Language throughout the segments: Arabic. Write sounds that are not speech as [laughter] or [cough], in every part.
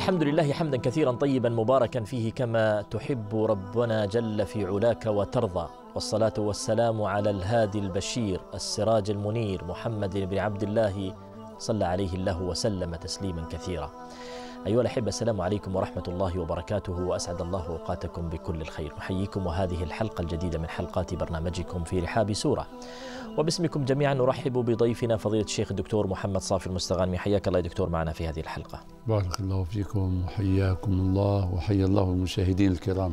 الحمد لله حمدا كثيرا طيبا مباركا فيه كما تحب ربنا جل في علاك وترضى والصلاة والسلام على الهادي البشير السراج المنير محمد بن عبد الله صلى عليه الله وسلم تسليما كثيرا أيها الأحبة السلام عليكم ورحمة الله وبركاته وأسعد الله أوقاتكم بكل الخير أحييكم وهذه الحلقة الجديدة من حلقات برنامجكم في رحاب سورة وباسمكم جميعا نرحب بضيفنا فضيلة الشيخ الدكتور محمد صافي المستغانمي حياك الله يا دكتور معنا في هذه الحلقة بارك الله فيكم وحياكم الله وحيا الله المشاهدين الكرام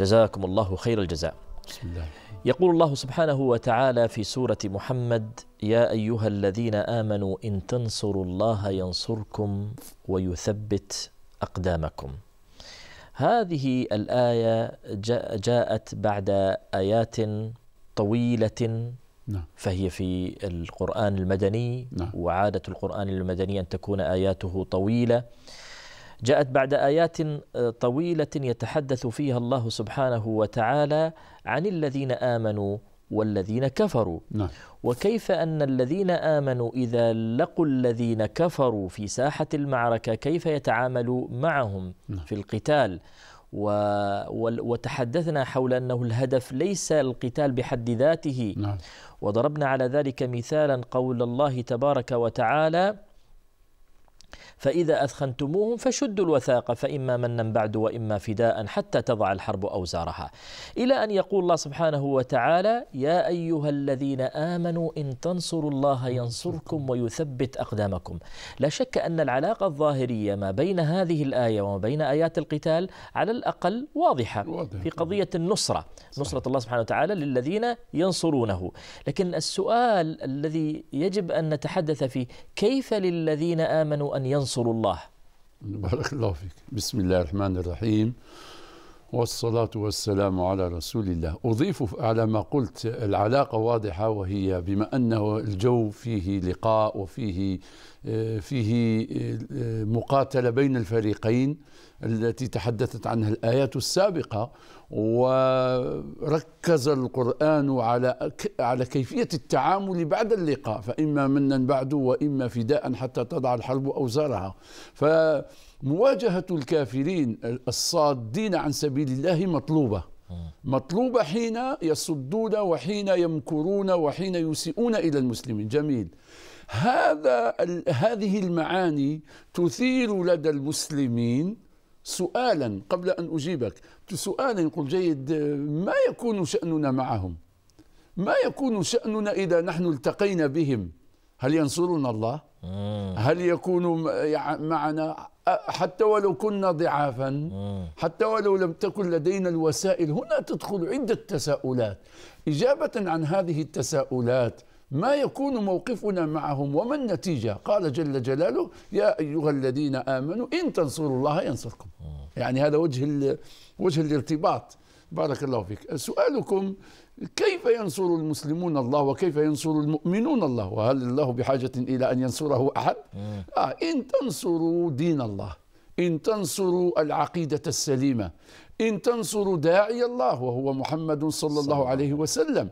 جزاكم الله خير الجزاء بسم الله يقول الله سبحانه وتعالى في سورة محمد يا أيها الذين آمنوا إن تنصروا الله ينصركم ويثبت أقدامكم هذه الآية جاءت بعد آيات طويلة نعم. فهي في القرآن المدني نعم. وعادة القرآن المدني أن تكون آياته طويلة جاءت بعد ايات آه، طويله يتحدث فيها الله سبحانه وتعالى عن الذين امنوا والذين كفروا نعم. وكيف ان الذين امنوا اذا لقوا الذين كفروا في ساحه المعركه كيف يتعاملوا معهم نعم. في القتال و... وتحدثنا حول انه الهدف ليس القتال بحد ذاته نعم. وضربنا على ذلك مثالا قول الله تبارك وتعالى فإذا أثخنتموهم فشدوا الوثاق فإما منا بعد وإما فداء حتى تضع الحرب أوزارها إلى أن يقول الله سبحانه وتعالى يا أيها الذين آمنوا إن تنصروا الله ينصركم ويثبت أقدامكم لا شك أن العلاقة الظاهرية ما بين هذه الآية وما بين آيات القتال على الأقل واضحة في قضية النصرة نصرة الله سبحانه وتعالى للذين ينصرونه لكن السؤال الذي يجب أن نتحدث فيه كيف للذين آمنوا أن ينصروا الله بارك الله فيك بسم الله الرحمن الرحيم والصلاة والسلام على رسول الله أضيف على ما قلت العلاقة واضحة وهي بما أنه الجو فيه لقاء وفيه فيه مقاتلة بين الفريقين التي تحدثت عنها الآيات السابقة وركز القرآن على على كيفية التعامل بعد اللقاء فإما منا بعد وإما فداء حتى تضع الحرب أوزارها فمواجهة الكافرين الصادين عن سبيل الله مطلوبة مطلوبة حين يصدون وحين يمكرون وحين يسيئون إلى المسلمين جميل هذا هذه المعاني تثير لدى المسلمين سؤالا قبل أن أجيبك سؤالا يقول جيد ما يكون شأننا معهم ما يكون شأننا إذا نحن التقينا بهم هل ينصرنا الله هل يكون معنا حتى ولو كنا ضعافا حتى ولو لم تكن لدينا الوسائل هنا تدخل عدة تساؤلات إجابة عن هذه التساؤلات ما يكون موقفنا معهم وما النتيجة قال جل جلاله يا أيها الذين آمنوا إن تنصروا الله ينصركم يعني هذا وجه وجه الارتباط بارك الله فيك سؤالكم كيف ينصر المسلمون الله وكيف ينصر المؤمنون الله وهل الله بحاجة إلى أن ينصره أحد آه إن تنصروا دين الله إن تنصروا العقيدة السليمة إن تنصروا داعي الله وهو محمد صلى الله عليه وسلم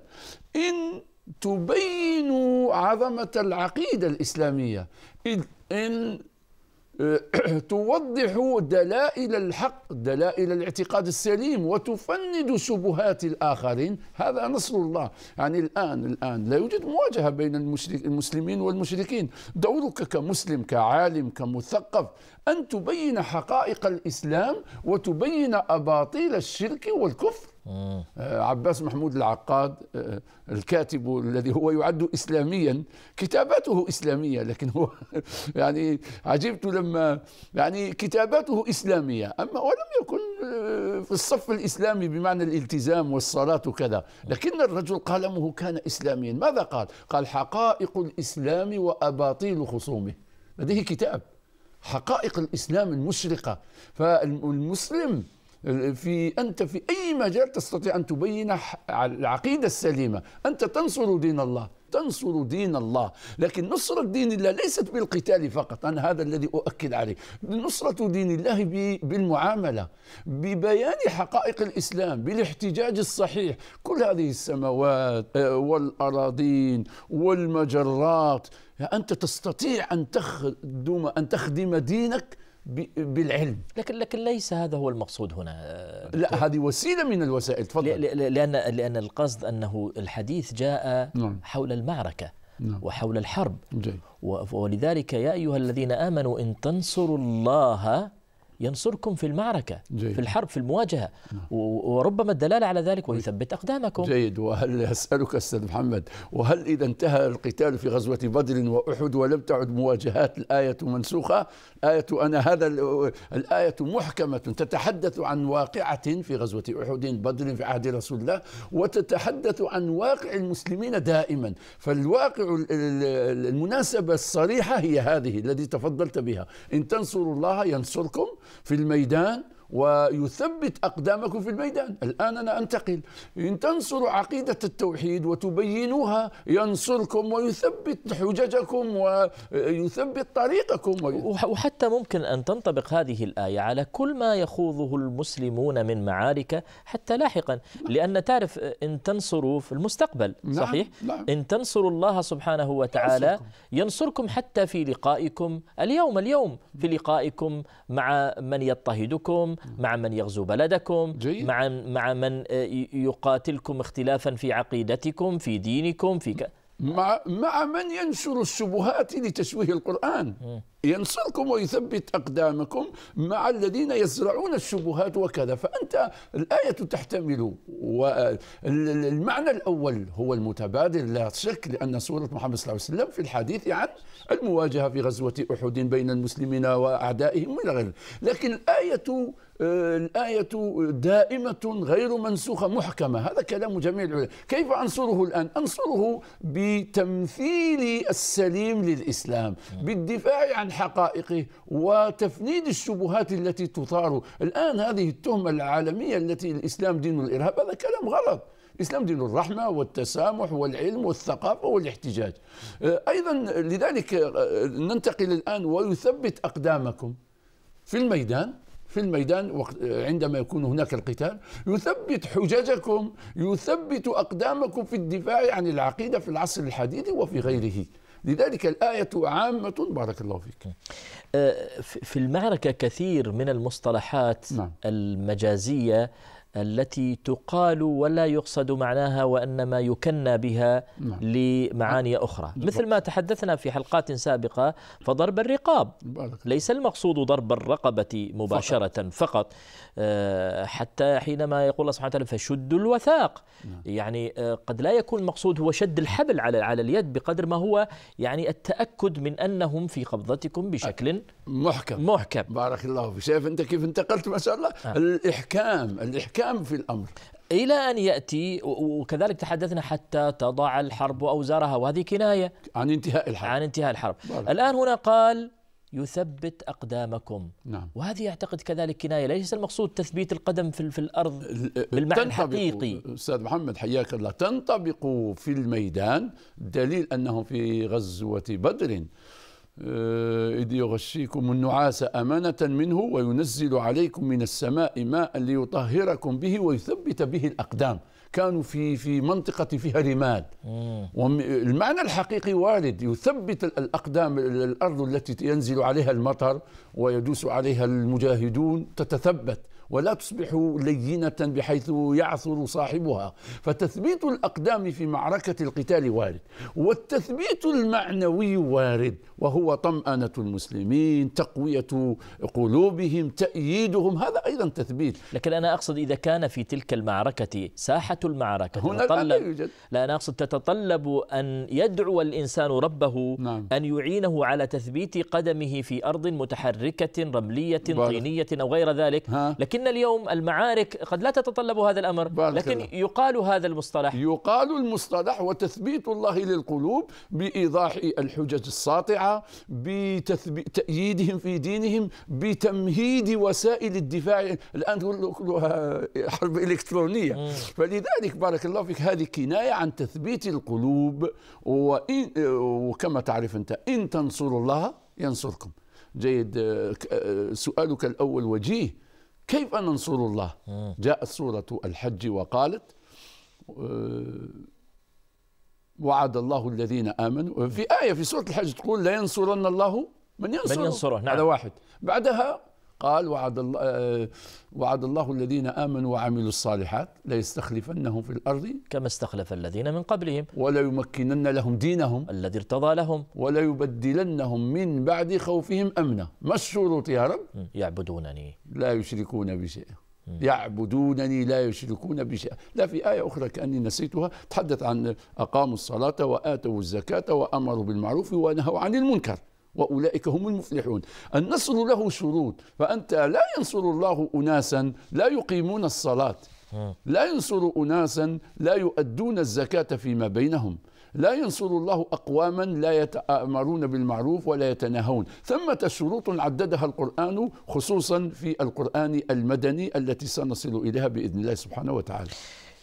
إن تبين عظمة العقيدة الإسلامية إذ إن آه، [clears throat] توضح دلائل الحق دلائل الاعتقاد السليم وتفند شبهات الآخرين هذا نصر الله يعني الآن الآن لا يوجد مواجهة بين المسلمين والمشركين دورك كمسلم كعالم كمثقف أن تبين حقائق الإسلام وتبين أباطيل الشرك والكفر آه، عباس محمود العقاد آه، الكاتب الذي هو يعد إسلاميا كتاباته إسلامية لكن هو [laughs] يعني عجبت لما يعني كتاباته إسلامية أما ولم يكن آه، في الصف الإسلامي بمعنى الالتزام والصلاة وكذا لكن الرجل قلمه كان إسلاميا ماذا قال؟ قال حقائق الإسلام وأباطيل خصومه لديه كتاب حقائق الإسلام المشرقة فالمسلم في أنت في أي مجال تستطيع أن تبين العقيدة السليمة أنت تنصر دين الله تنصر دين الله لكن نصرة دين الله ليست بالقتال فقط أنا هذا الذي أؤكد عليه نصرة دين الله بالمعاملة ببيان حقائق الإسلام بالاحتجاج الصحيح كل هذه السماوات آه، والأراضين والمجرات يعني أنت تستطيع أن تخدم أن تخدم دينك بالعلم لكن لكن ليس هذا هو المقصود هنا لا هذه وسيله من الوسائل تفضل لان لان القصد انه الحديث جاء نعم. حول المعركه نعم. وحول الحرب جي. ولذلك يا ايها الذين امنوا ان تنصروا الله ينصركم في المعركة جيد. في الحرب في المواجهة نعم. وربما الدلالة على ذلك ويثبت أقدامكم جيد وهل أسألك أستاذ محمد وهل إذا انتهى القتال في غزوة بدر وأحد ولم تعد مواجهات الآية منسوخة آية أنا هذا الآية محكمة تتحدث عن واقعة في غزوة أحد بدر في عهد رسول الله وتتحدث عن واقع المسلمين دائما فالواقع المناسبة الصريحة هي هذه الذي تفضلت بها إن تنصروا الله ينصركم في الميدان ويثبت أقدامكم في الميدان الآن أنا أنتقل إن تنصروا عقيدة التوحيد وتبينوها ينصركم ويثبت حججكم ويثبت طريقكم وحتى ممكن أن تنطبق هذه الآية على كل ما يخوضه المسلمون من معارك حتى لاحقا لأن تعرف إن تنصروا في المستقبل نعم، صحيح نعم. إن تنصروا الله سبحانه وتعالى ينصركم حتى في لقائكم اليوم اليوم في لقائكم مع من يضطهدكم مع من يغزو بلدكم جيد. مع مع من آه، يقاتلكم اختلافا في عقيدتكم في دينكم في ك... مع مع من ينشر الشبهات لتشويه القرآن ينصركم ويثبت أقدامكم مع الذين يزرعون الشبهات وكذا فأنت الآية تحتمل والمعنى الأول هو المتبادل لا شك لأن سورة محمد صلى الله عليه وسلم في الحديث عن يعني المواجهة في غزوة أحد بين المسلمين وأعدائهم إلى غير لكن الآية الآية دائمة غير منسوخة محكمة هذا كلام جميع العلماء كيف أنصره الآن؟ أنصره بتمثيل السليم للإسلام بالدفاع عن حقائقه وتفنيد الشبهات التي تثار الآن هذه التهمة العالمية التي الإسلام دين الإرهاب هذا كلام غلط الإسلام دين الرحمة والتسامح والعلم والثقافة والاحتجاج أه، أيضا لذلك أه، ننتقل الآن ويثبت أقدامكم في الميدان في الميدان أه، عندما يكون هناك القتال يثبت حججكم يثبت أقدامكم في الدفاع عن العقيدة في العصر الحديث وفي غيره لذلك الآية عامة بارك الله فيك في المعركة كثير من المصطلحات نعم. المجازية التي تقال ولا يقصد معناها وانما يكنى بها نعم. لمعاني اخرى مثل ما تحدثنا في حلقات سابقه فضرب الرقاب ليس المقصود ضرب الرقبه مباشره فقط, فقط. آه، حتى حينما يقول الله سبحانه وتعالى فشد الوثاق نعم. يعني آه، قد لا يكون المقصود هو شد الحبل على على اليد بقدر ما هو يعني التاكد من انهم في قبضتكم بشكل أكيد. محكم محكم بارك الله فيك شايف انت كيف انتقلت ما شاء الله آه. الاحكام الاحكام في الامر الى ان ياتي وكذلك تحدثنا حتى تضع الحرب اوزارها وهذه كنايه عن انتهاء الحرب عن انتهاء الحرب بارك. الان هنا قال يثبت اقدامكم نعم. وهذه اعتقد كذلك كنايه ليس المقصود تثبيت القدم في, في الارض بالمعنى الحقيقي استاذ محمد حياك الله تنطبق في الميدان دليل انهم في غزوه بدر آه، إذ يغشيكم النعاس أمانة منه وينزل عليكم من السماء ماء ليطهركم به ويثبت به الأقدام كانوا في في منطقة فيها رماد والمعنى الحقيقي وارد يثبت الأقدام الأرض التي ينزل عليها المطر ويدوس عليها المجاهدون تتثبت ولا تصبح لينة بحيث يعثر صاحبها فتثبيت الأقدام في معركة القتال وارد والتثبيت المعنوي وارد وهو طمأنة المسلمين تقوية قلوبهم تأييدهم هذا أيضا تثبيت لكن أنا أقصد إذا كان في تلك المعركة ساحة المعركة هنا لا يوجد لا أنا أقصد تتطلب أن يدعو الإنسان ربه نعم. أن يعينه على تثبيت قدمه في أرض متحركة رملية طينية أو غير ذلك ها. لكن لكن اليوم المعارك قد لا تتطلب هذا الأمر لكن الله. يقال هذا المصطلح يقال المصطلح وتثبيت الله للقلوب بإيضاح الحجج الساطعة بتأييدهم في دينهم بتمهيد وسائل الدفاع الآن كلها حرب إلكترونية مم. فلذلك بارك الله فيك هذه كناية عن تثبيت القلوب وإن وكما تعرف أنت إن تنصروا الله ينصركم جيد سؤالك الأول وجيه كيف ننصر الله جاءت سورة الحج وقالت آه، وعد الله الذين آمنوا في آية في سورة الحج تقول لا ينصرن الله من ينصره, من ينصره. نعم. هذا واحد بعدها قال وعد الله آه، وعد الله الذين امنوا وعملوا الصالحات ليستخلفنهم في الارض كما استخلف الذين من قبلهم وليمكنن لهم دينهم الذي ارتضى لهم وليبدلنهم من بعد خوفهم امنا ما الشروط يا رب يعبدونني لا يشركون بشيء يعبدونني لا يشركون بشيء لا في آية أخرى كأني نسيتها تحدث عن أقاموا الصلاة وآتوا الزكاة وأمروا بالمعروف ونهوا عن المنكر واولئك هم المفلحون النصر له شروط فانت لا ينصر الله اناسا لا يقيمون الصلاه لا ينصر اناسا لا يؤدون الزكاه فيما بينهم لا ينصر الله أقواما لا يتأمرون بالمعروف ولا يتناهون ثمة شروط عددها القرآن خصوصا في القرآن المدني التي سنصل إليها بإذن الله سبحانه وتعالى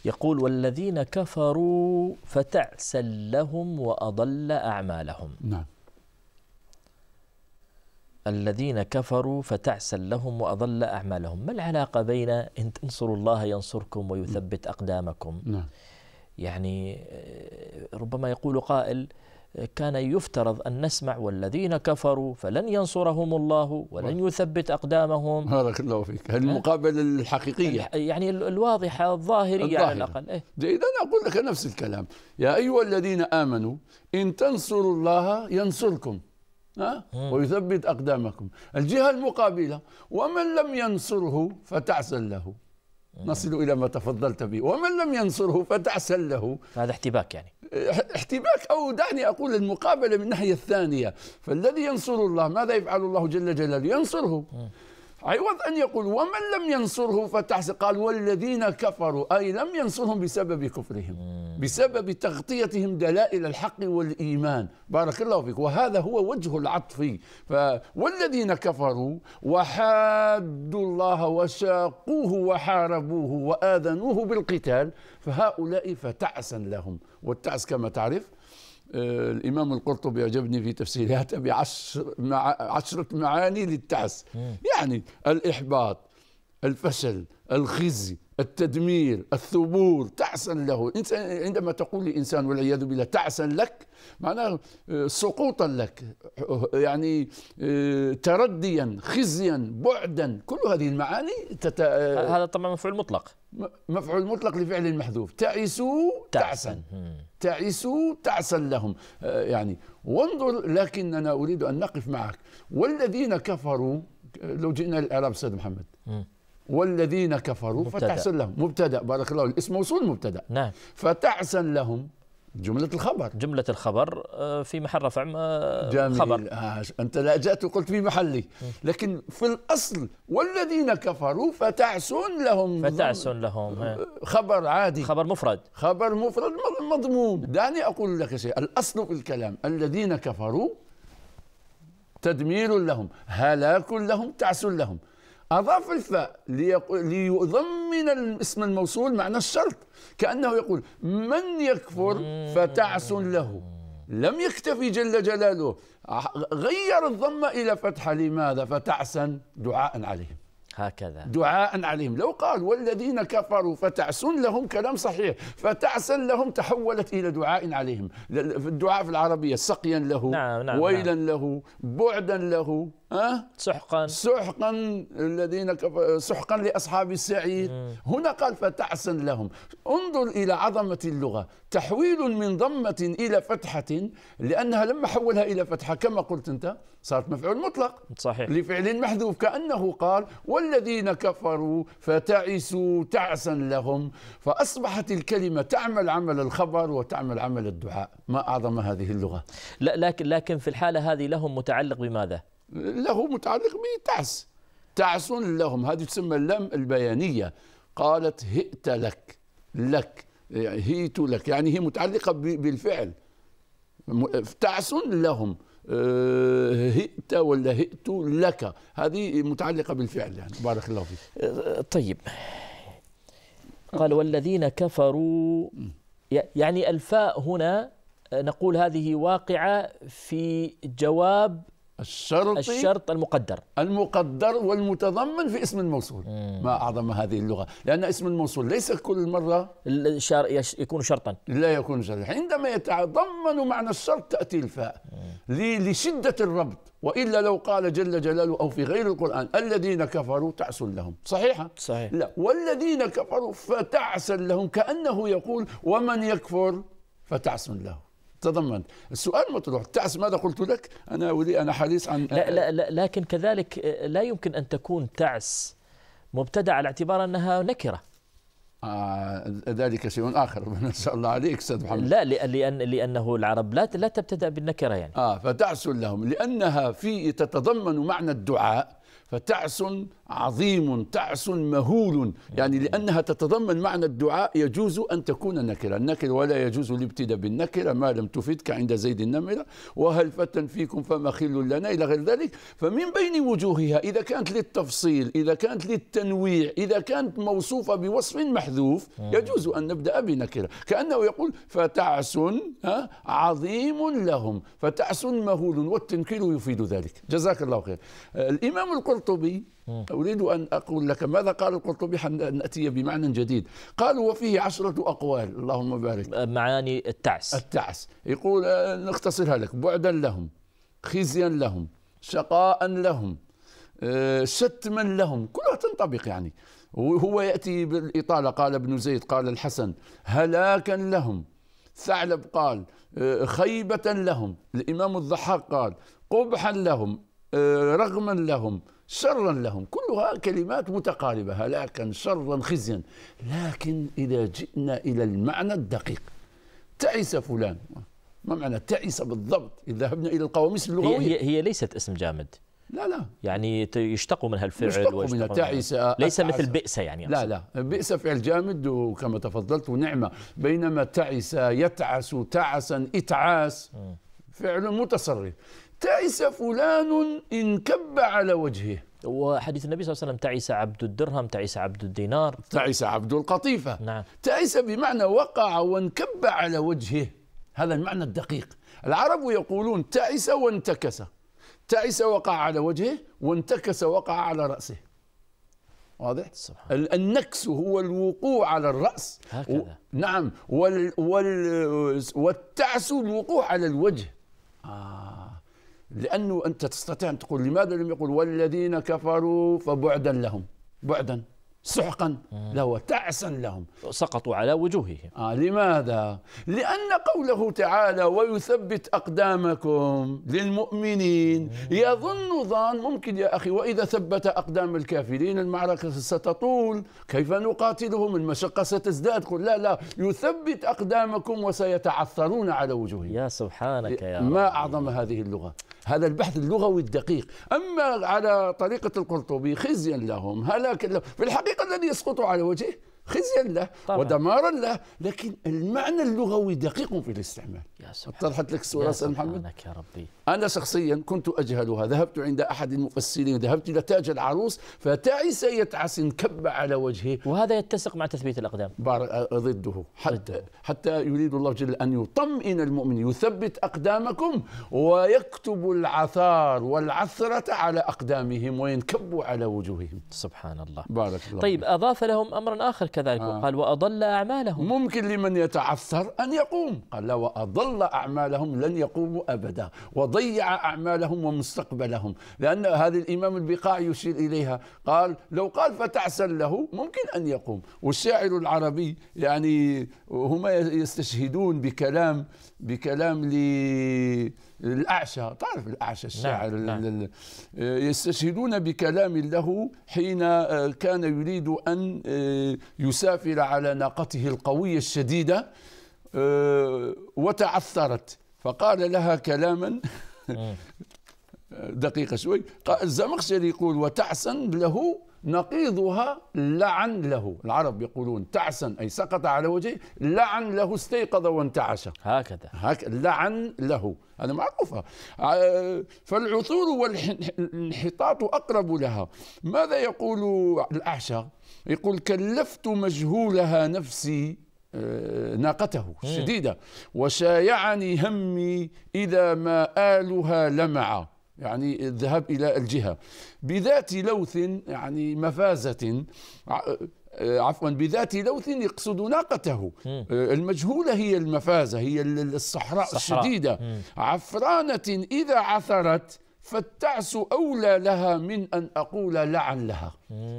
يقول والذين كفروا فتعسل لهم وأضل أعمالهم نعم الذين كفروا فتعسا لهم وأضل أعمالهم ما العلاقة بين إن تنصروا الله ينصركم ويثبت أقدامكم نعم. يعني آه، ربما يقول قائل آه، كان يفترض أن نسمع والذين كفروا فلن ينصرهم الله ولن يثبت أقدامهم بارك الله فيك آه، المقابلة الحقيقية يعني, يعني الواضحة الظاهرية على الأقل إيه؟ إذا أقول لك نفس الكلام يا أيها الذين آمنوا إن تنصروا الله ينصركم ويثبت أقدامكم الجهة المقابلة ومن لم ينصره فتعسل له إيه. نصل إلى ما تفضلت به ومن لم ينصره فتعسل له هذا احتباك يعني إيه، احتباك أو دعني أقول المقابلة من الناحية الثانية فالذي ينصر الله ماذا يفعل الله جل جلاله ينصره إيه. عوض أيوة، أن يقول ومن لم ينصره فتحس قال والذين كفروا أي لم ينصرهم بسبب كفرهم بسبب تغطيتهم دلائل الحق والإيمان بارك الله فيك وهذا هو وجه العطف والذين كفروا وحادوا الله وشاقوه وحاربوه وآذنوه بالقتال فهؤلاء فتعسا لهم والتعس كما تعرف آه، الامام القرطبي يعجبني في تفسيراته [laughs] بعشر عشره معاني للتعس يعني الاحباط الفشل الخزي التدمير الثبور تعسا له عندما تقول لإنسان والعياذ بالله تعسا لك معناه آه، سقوطا لك يعني آه، ترديا خزيا بعدا كل هذه المعاني تت... هذا طبعا مفعول مطلق مفعول مطلق لفعل محذوف تعسوا تعسا تعسوا تعسا لهم آه، يعني وانظر لكننا اريد ان نقف معك والذين كفروا لو جئنا للاعراب استاذ محمد والذين كفروا فتعسا لهم مبتدا بارك الله الاسم موصول مبتدا نعم فتعسا لهم جملة الخبر جملة الخبر آه، في محل رفع آه، جميل. خبر آه. أنت لأجأت وقلت في محلي لكن في الأصل والذين كفروا فتعس لهم فتعس لهم آه. خبر عادي خبر مفرد خبر مفرد مضمون دعني أقول لك شيء الأصل في الكلام الذين كفروا تدمير لهم هلاك لهم تعس لهم أضاف الفاء ليضمن الاسم الموصول معنى الشرط كأنه يقول من يكفر فتعس له لم يكتفي جل جلاله غير الضمة إلى فتحة لماذا فتعسا دعاء عليهم هكذا دعاء عليهم لو قال والذين كفروا فتعسن لهم كلام صحيح فتعسن لهم تحولت إلى دعاء عليهم الدعاء في العربية سقيا له نعم نعم, نعم. ويلا نعم. له بعدا له أه؟ سحقا سحقا الذين كفروا سحقا لاصحاب السعير مم. هنا قال فتعسا لهم انظر الى عظمه اللغه تحويل من ضمه الى فتحه لانها لما حولها الى فتحه كما قلت انت صارت مفعول مطلق صحيح لفعل محذوف كأنه قال والذين كفروا فتعسوا تعسا لهم فأصبحت الكلمة تعمل عمل الخبر وتعمل عمل الدعاء ما أعظم هذه اللغة لا لكن, لكن في الحالة هذه لهم متعلق بماذا؟ له متعلق بتعس تعس لهم هذه تسمى اللام البيانية قالت هئت لك لك هيت لك يعني هي متعلقة بالفعل تعس لهم آه، هئت ولا هئت لك هذه متعلقة بالفعل يعني بارك الله فيك آه، طيب قال والذين كفروا يعني الفاء هنا آه، نقول هذه واقعة في جواب الشرط الشرط المقدر المقدر والمتضمن في اسم الموصول مم. ما أعظم هذه اللغة لأن اسم الموصول ليس كل مرة يش... يكون شرطا لا يكون شرطا عندما يتضمن معنى الشرط تأتي الفاء لشدة الربط وإلا لو قال جل جلاله أو في غير القرآن الذين كفروا تعسل لهم صحيحة؟ صحيح لا والذين كفروا فتعسل لهم كأنه يقول ومن يكفر فتعسل له تضمن السؤال مطروح تعس ماذا قلت لك أنا ولي أنا حديث عن لا, لا, لا لكن كذلك آه، لا يمكن أن تكون تعس مبتدع على اعتبار أنها نكرة آه ذلك شيء اخر ما [laughs] شاء الله عليك استاذ محمد لا لان لانه العرب لا لا تبتدا بالنكره يعني اه فتعس لهم لانها في تتضمن معنى الدعاء فتعس عظيم تعس مهول يعني لأنها تتضمن معنى الدعاء يجوز أن تكون نكرة النكر ولا يجوز الابتداء بالنكرة ما لم تفدك عند زيد النمرة وهل فتى فيكم فما خل لنا إلى غير ذلك فمن بين وجوهها إذا كانت للتفصيل إذا كانت للتنويع إذا كانت موصوفة بوصف محذوف يجوز أن نبدأ بنكرة كأنه يقول فتعس عظيم لهم فتعس مهول والتنكير يفيد ذلك جزاك الله خير الإمام القرطبي أريد أن أقول لك ماذا قال القرطبي نأتي بمعنى جديد قال وفيه عشرة أقوال اللهم بارك أه، معاني التعس التعس يقول أه، نختصرها لك بعدا لهم خزيا لهم شقاء لهم أه، شتما لهم كلها تنطبق يعني وهو يأتي بالإطالة قال ابن زيد قال الحسن هلاكا لهم ثعلب قال خيبة لهم الإمام الضحاك قال قبحا لهم رغما لهم سرا لهم كلها كلمات متقاربة هلاكا شرا خزيا لكن إذا جئنا إلى المعنى الدقيق تعس فلان ما معنى تعس بالضبط إذا ذهبنا إلى القواميس اللغوية هي, هي ليست اسم جامد لا لا يعني يشتق منها الفعل يشتق منها تعس ليس مثل بئس يعني لا لا بئس فعل جامد وكما تفضلت نعمة بينما تعس يتعس تعسا إتعاس فعل متصرف تعس فلان انكب على وجهه وحديث النبي صلى الله عليه وسلم تعس عبد الدرهم تعس عبد الدينار تعس عبد القطيفة نعم تعس بمعنى وقع وانكب على وجهه هذا المعنى الدقيق العرب يقولون تعس وانتكس تعس وقع على وجهه وانتكس وقع على رأسه واضح؟ سبحان النكس هو الوقوع على الرأس هكذا و... نعم وال... وال... والتعس الوقوع على الوجه آه لانه انت تستطيع ان تقول لماذا لم يقول والذين كفروا فبعدا لهم بعدا سحقا لو تعسا لهم سقطوا على وجوههم آه لماذا؟ لأن قوله تعالى ويثبت أقدامكم للمؤمنين يظن ظان ممكن يا أخي وإذا ثبت أقدام الكافرين المعركة ستطول كيف نقاتلهم المشقة ستزداد قل لا لا يثبت أقدامكم وسيتعثرون على وجوههم يا سبحانك يا ما ربي. أعظم هذه اللغة هذا البحث اللغوي الدقيق أما على طريقة القرطبي خزيا لهم هلاك لهم في الحقيقة الحقيقة الذي يسقط على وجهه خزيا له ودمارا له لكن المعنى اللغوي دقيق في الاستعمال طرحت لك الصورة سيد محمد يا ربي أنا شخصيا كنت أجهلها ذهبت عند أحد المفسرين ذهبت إلى تاج العروس فتعس يتعس انكب على وجهه وهذا يتسق مع تثبيت الأقدام ضده حتى, حتى يريد الله جل أن يطمئن المؤمن يثبت أقدامكم ويكتب العثار والعثرة على أقدامهم وينكب على وجوههم سبحان الله بارك الله طيب أضاف لهم أمرا آخر كذلك آه. وقال وأضل أعمالهم ممكن لمن يتعثر أن يقوم قال وأضل أعمالهم لن يقوموا أبدا وضيع أعمالهم ومستقبلهم لأن هذه الإمام البقاع يشير إليها قال لو قال فتعسل له ممكن أن يقوم والشاعر العربي يعني هما يستشهدون بكلام بكلام لي الأعشى تعرف الأعشى الشاعر نعم. نعم. يستشهدون بكلام له حين آه، كان يريد أن آه، يسافر على ناقته القوية الشديدة آه، وتعثرت فقال لها كلاما [laughs] دقيقة شوي الزمخشري يقول وتعسن له نقيضها لعن له العرب يقولون تعسا أي سقط على وجهه لعن له استيقظ وانتعش هكذا هك لعن له هذا معروفة آه، فالعثور والانحطاط أقرب لها ماذا يقول الأعشى يقول كلفت مجهولها نفسي آه، ناقته الشديدة وشايعني همي إذا ما آلها لمع يعني الذهاب إلى الجهة بذات لوث يعني مفازة آه، عفوا بذات لوث يقصد ناقته مم. آه، المجهولة هي المفازة هي الصحراء, الصحراء. الشديدة مم. عفرانة إذا عثرت فالتعس أولى لها من أن أقول لعن لها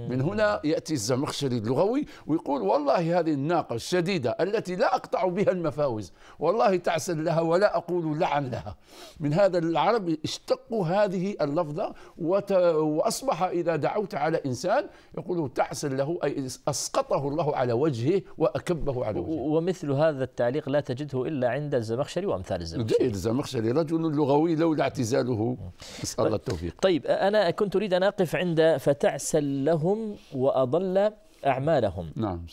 من هنا يأتي الزمخشري اللغوي ويقول والله هذه الناقة الشديدة التي لا أقطع بها المفاوز والله تعسل لها ولا أقول لعن لها من هذا العرب اشتقوا هذه اللفظة وت... وأصبح إذا دعوت على إنسان يقول تعسل له أي أسقطه الله على وجهه وأكبه على وجهه ومثل هذا التعليق لا تجده إلا عند الزمخشري وأمثال الزمخشري جيد الزمخشري رجل لغوي لولا اعتزاله نسأل الله التوفيق طيب أنا كنت أريد أن أقف عند فتعسل أضلهم وأضل أعمالهم نعم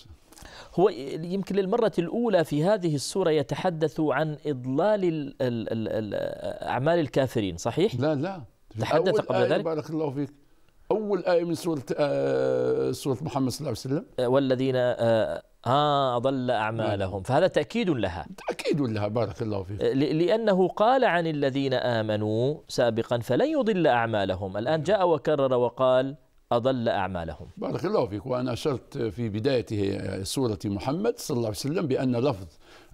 هو يمكن للمرة الأولى في هذه السورة يتحدث عن إضلال الـ الـ الـ أعمال الكافرين صحيح؟ لا لا تحدث قبل آية ذلك بارك الله فيك أول آية من سورة آه سورة محمد صلى الله عليه وسلم آه، والذين آه آه أضل أعمالهم فهذا تأكيد لها تأكيد لها بارك الله فيك لأنه قال عن الذين آمنوا سابقا فلن يضل أعمالهم الآن جاء وكرر وقال أضل أعمالهم بارك الله فيك وأنا أشرت في بداية سورة محمد صلى الله عليه وسلم بأن لفظ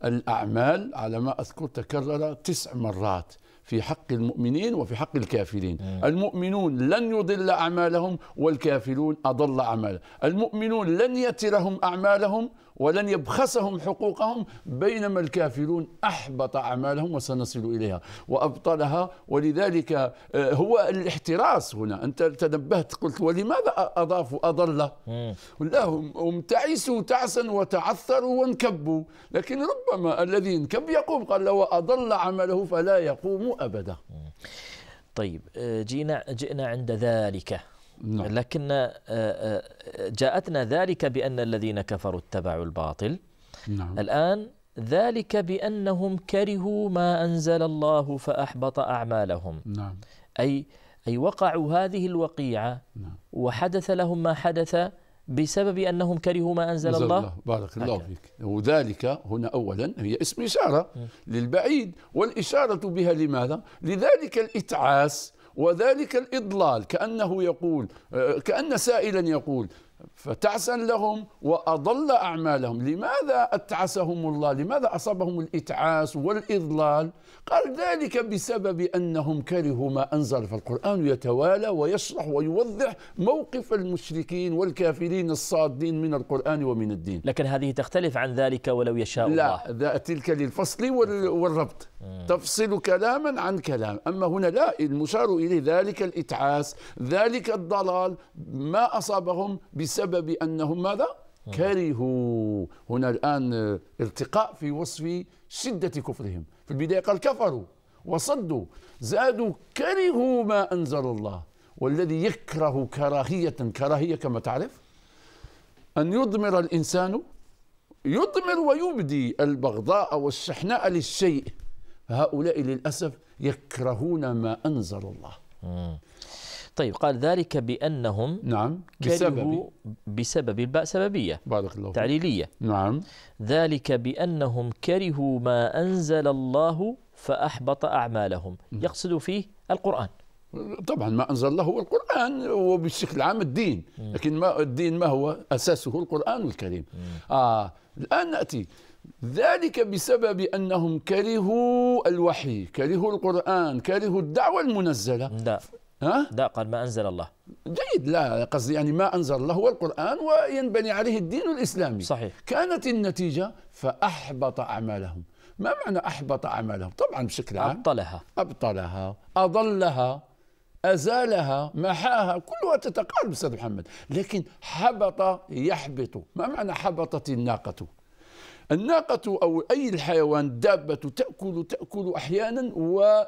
الأعمال على ما أذكر تكرر تسع مرات في حق المؤمنين وفي حق الكافرين مم. المؤمنون لن يضل أعمالهم والكافرون أضل أعمالهم المؤمنون لن يترهم أعمالهم ولن يبخسهم حقوقهم بينما الكافرون أحبط أعمالهم وسنصل إليها وأبطلها ولذلك آه، هو الاحتراس هنا أنت تنبهت قلت ولماذا أضافوا أضل لا هم تعسوا تعسا وتعثروا وانكبوا لكن ربما الذي انكب يقوم قال لو أضل عمله فلا يقوم أبدا طيب آه، جينا جئنا عند ذلك نعم. لكن آه، آه، جاءتنا ذلك بأن الذين كفروا اتبعوا الباطل نعم. الآن ذلك بأنهم كرهوا ما أنزل الله فأحبط أعمالهم نعم. أي أي وقعوا هذه الوقيعة نعم. وحدث لهم ما حدث بسبب أنهم كرهوا ما أنزل الله, الله بارك الله فيك وذلك هنا أولا هي اسم إشارة م. للبعيد والإشارة بها لماذا؟ لذلك الإتعاس وذلك الإضلال كأنه يقول آه، كأن سائلا يقول فتعسا لهم واضل اعمالهم، لماذا اتعسهم الله؟ لماذا اصابهم الاتعاس والاضلال؟ قال ذلك بسبب انهم كرهوا ما انزل فالقران يتوالى ويشرح ويوضح موقف المشركين والكافرين الصادين من القران ومن الدين. لكن هذه تختلف عن ذلك ولو يشاء لا الله. لا تلك للفصل والربط. تفصل كلاما عن كلام، اما هنا لا المشار اليه ذلك الاتعاس، ذلك الضلال ما اصابهم بسبب بسبب أنهم ماذا؟ كرهوا هنا الآن ارتقاء في وصف شدة كفرهم في البداية قال كفروا وصدوا زادوا كرهوا ما أنزل الله والذي يكره كراهية كراهية كما تعرف أن يضمر الإنسان يضمر ويبدي البغضاء والشحناء للشيء هؤلاء للأسف يكرهون ما أنزل الله طيب قال ذلك بأنهم نعم بسبب بسبب الباء سببية بارك الله فيك تعليلية نعم ذلك بأنهم كرهوا ما أنزل الله فأحبط أعمالهم نعم. يقصد فيه القرآن طبعا ما انزل الله هو القران وبشكل عام الدين لكن ما الدين ما هو اساسه القران الكريم اه الان ناتي ذلك بسبب انهم كرهوا الوحي كرهوا القران كرهوا الدعوه المنزله لا. ها؟ لا قال ما أنزل الله جيد لا قصدي يعني ما أنزل الله هو القرآن وينبني عليه الدين الإسلامي صحيح كانت النتيجة فأحبط أعمالهم ما معنى أحبط أعمالهم طبعا بشكل عام أبطلها أبطلها أضلها أزالها محاها كلها تتقارب أستاذ محمد لكن حبط يحبط ما معنى حبطت الناقة الناقة أو أي الحيوان دابة تأكل تأكل أحيانا و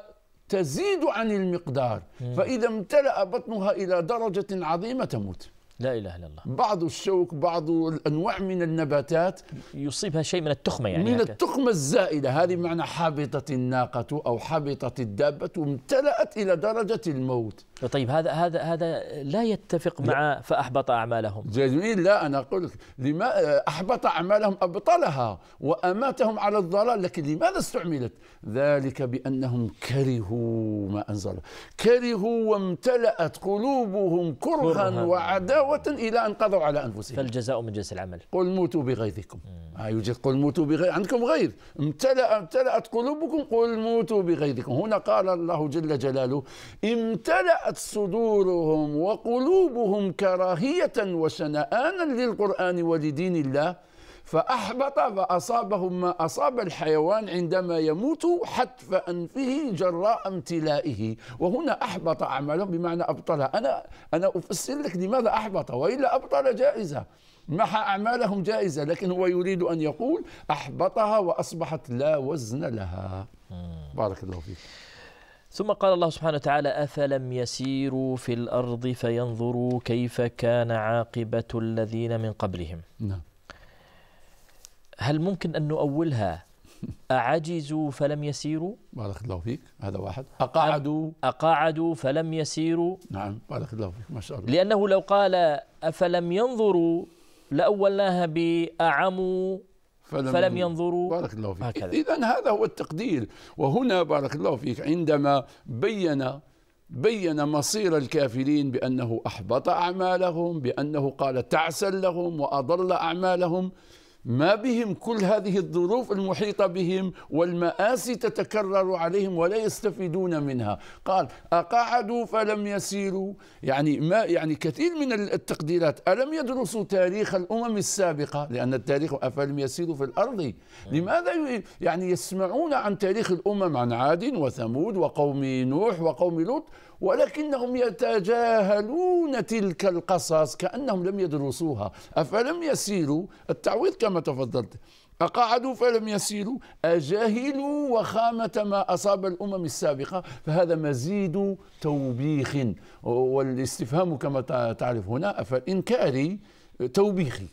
تزيد عن المقدار فإذا امتلأ بطنها إلى درجة عظيمة تموت لا إله إلا الله بعض الشوك بعض الأنواع من النباتات يصيبها شيء من التخمة يعني من هكذا. التخمة الزائدة هذه معنى حبطت الناقة أو حبطت الدابة وامتلأت إلى درجة الموت طيب هذا هذا هذا لا يتفق مع لا. فأحبط أعمالهم جميل لا أنا أقول لك لما آه، أحبط أعمالهم أبطلها وأماتهم على الضلال لكن لماذا استعملت ذلك بأنهم كرهوا ما أنزل كرهوا وامتلأت قلوبهم كرها وعداوة عداوة إلى أن قضوا على أنفسهم فالجزاء من جنس العمل قل موتوا بغيظكم آه يوجد قل موتوا بغيظ عندكم غيظ امتلأ امتلأت قلوبكم قل موتوا بغيظكم هنا قال الله جل جلاله امتلأت صدورهم وقلوبهم كراهية وشنآنا للقرآن ولدين الله فأحبط وأصابهم ما أصاب الحيوان عندما يموت حتف أنفه جراء امتلائه وهنا أحبط عمله بمعنى أبطل أنا أنا أفسر لك لماذا أحبط وإلا أبطل جائزة محى أعمالهم جائزة لكن هو يريد أن يقول أحبطها وأصبحت لا وزن لها بارك الله فيك ثم قال الله سبحانه وتعالى أفلم يسيروا في الأرض فينظروا كيف كان عاقبة الذين من قبلهم نعم هل ممكن أن نؤولها أعجزوا فلم يسيروا بارك الله فيك هذا واحد أقعدوا أقعدوا فلم يسيروا نعم بارك الله فيك ما شاء الله لأنه لو قال أفلم ينظروا لأولناها بأعموا فلم, فلم ينظروا بارك الله فيك هكذا إذا هذا هو التقدير وهنا بارك الله فيك عندما بين بين مصير الكافرين بأنه أحبط أعمالهم بأنه قال تعسل لهم وأضل أعمالهم ما بهم كل هذه الظروف المحيطة بهم والمآسي تتكرر عليهم ولا يستفيدون منها قال أقعدوا فلم يسيروا يعني ما يعني كثير من التقديرات ألم يدرسوا تاريخ الأمم السابقة لأن التاريخ أفلم يسيروا في الأرض أيوة. لماذا يعني يسمعون عن تاريخ الأمم عن عاد وثمود وقوم نوح وقوم لوط ولكنهم يتجاهلون تلك القصص كأنهم لم يدرسوها أفلم يسيروا التعويض كما تفضلت أقعدوا فلم يسيروا أجهلوا وخامة ما أصاب الأمم السابقة فهذا مزيد توبيخ والاستفهام كما تعرف هنا فالإنكاري توبيخي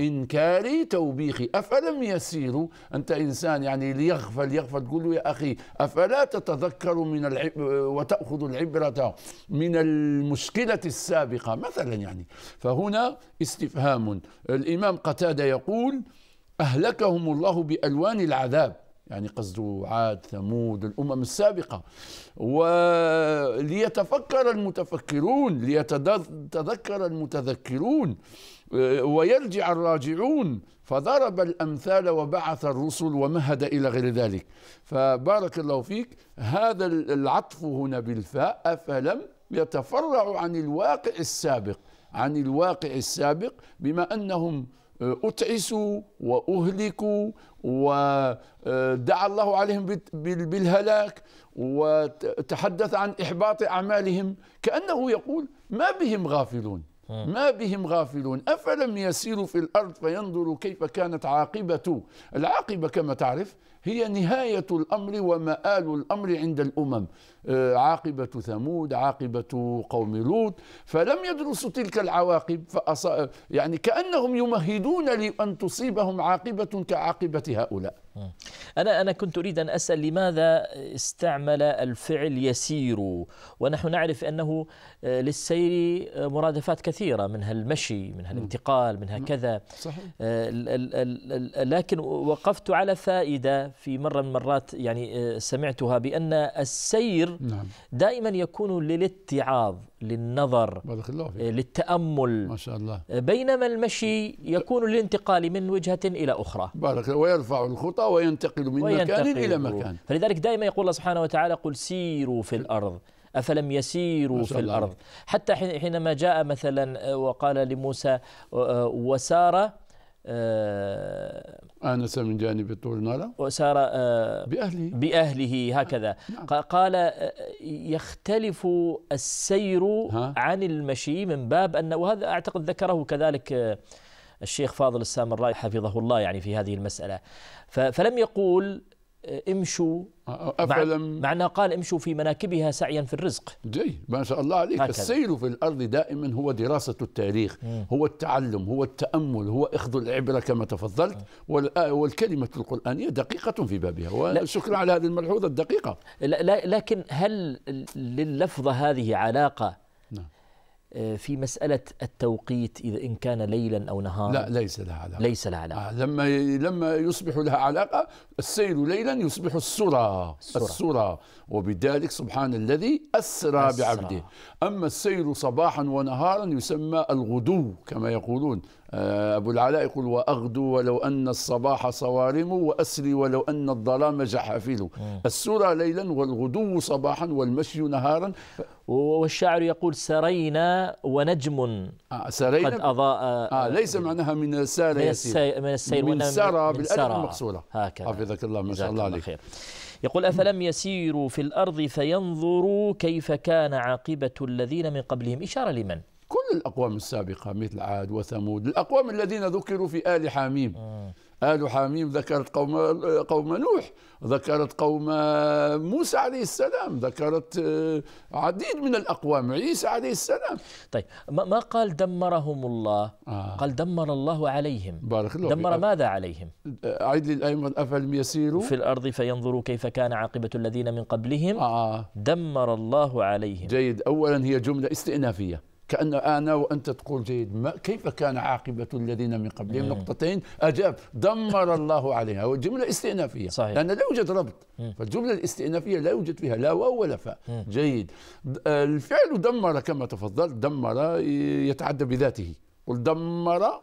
إنكاري توبيخي أفلم يسيروا أنت إنسان يعني ليغفل يغفل تقول له يا أخي أفلا تتذكر من العب وتأخذ العبرة من المشكلة السابقة مثلا يعني فهنا استفهام الإمام قتادة يقول أهلكهم الله بألوان العذاب يعني قصده عاد ثمود الأمم السابقة وليتفكر المتفكرون ليتذكر المتذكرون آه، ويرجع الراجعون فضرب الأمثال وبعث الرسل ومهد إلى غير ذلك فبارك الله فيك هذا العطف هنا بالفاء أفلم يتفرع عن الواقع السابق عن الواقع السابق بما أنهم آه، أتعسوا وأهلكوا ودعا آه، الله عليهم بالهلاك وتحدث عن إحباط أعمالهم كأنه يقول ما بهم غافلون ما بهم غافلون أفلم يسيروا في الأرض فينظروا كيف كانت عاقبة العاقبة كما تعرف هي نهاية الأمر ومآل الأمر عند الأمم آه، عاقبة ثمود عاقبة قوم لوط فلم يدرسوا تلك العواقب فأص... يعني كأنهم يمهدون لأن تصيبهم عاقبة كعاقبة هؤلاء أنا أنا كنت أريد أن أسأل لماذا استعمل الفعل يسير ونحن نعرف أنه آه، للسير آه، مرادفات كثيرة منها المشي منها الانتقال منها كذا صحيح. لكن وقفت على فائدة في مرة من مرات يعني سمعتها بأن السير نعم. دائما يكون للاتعاظ للنظر بارك الله فيك. للتأمل ما شاء الله بينما المشي يكون للانتقال من وجهة إلى أخرى بارك ويرفع الخطى وينتقل من وينتقل مكان إلى مكان فلذلك دائما يقول الله سبحانه وتعالى قل سيروا في الأرض أفلم يسيروا في الأرض حتى حينما جاء مثلا آه، وقال لموسى آه، آه، وسار آه، آنس من جانب طول نارا وسار آه، بأهله بأهله هكذا آه، نعم. قال يختلف السير ها. عن المشي من باب أن وهذا أعتقد ذكره كذلك الشيخ فاضل السامراء حفظه الله يعني في هذه المسألة فلم يقول امشوا أفلم مع, معنى قال امشوا في مناكبها سعيا في الرزق جيد ما شاء الله عليك هكذا. السير في الأرض دائما هو دراسة التاريخ مم. هو التعلم هو التأمل هو أخذ العبرة كما تفضلت آه، والكلمة القرآنية دقيقة في بابها وشكرا على هذه الملحوظة الدقيقة لا لكن هل للفظة هذه علاقة آه، في مسألة التوقيت إذا إن كان ليلا أو نهارا لا ليس لها علاقة ليس لها علاقة آه، لما لما يصبح لها علاقة السير ليلا يصبح السرى السرى, السرى وبذلك سبحان الذي أسرى, أسرى بعبده أما السير صباحا ونهارا يسمى الغدو كما يقولون آه، أبو العلاء يقول وأغدو ولو أن الصباح صوارم وأسري ولو أن الظلام جحافل السورة ليلا والغدو صباحا والمشي نهارا والشاعر يقول سرينا ونجم آه سرينا قد أضاء آه, آه، ليس معناها من سار من السير من, السير من سار بالألف المقصورة حفظك الله ما شاء الله عليك خير. يقول أفلم يسيروا في الأرض فينظروا كيف كان عاقبة الذين من قبلهم إشارة لمن؟ كل الأقوام السابقة مثل عاد وثمود الأقوام الذين ذكروا في آل حميم آه. آل حميم ذكرت قوم قوم نوح ذكرت قوم آه، موسى عليه السلام ذكرت آه، عديد من الأقوام عيسى عليه السلام طيب ما قال دمرهم الله آه. قال دمر الله عليهم بارك الله دمر أف... ماذا عليهم أعد لي الأيمة أفلم يسيروا في الأرض فينظروا كيف كان عاقبة الذين من قبلهم آه. دمر الله عليهم جيد أولا هي جملة استئنافية كأن أنا وأنت تقول زيد ما كيف كان عاقبة الذين من قبلهم إيه. نقطتين أجاب دمر الله عليها والجملة استئنافية صحيح. لأن لا يوجد ربط إيه. فالجملة الاستئنافية لا يوجد فيها لا واو ولا فاء إيه. جيد الفعل دمر كما تفضلت دمر يتعدى بذاته قل دمر آه،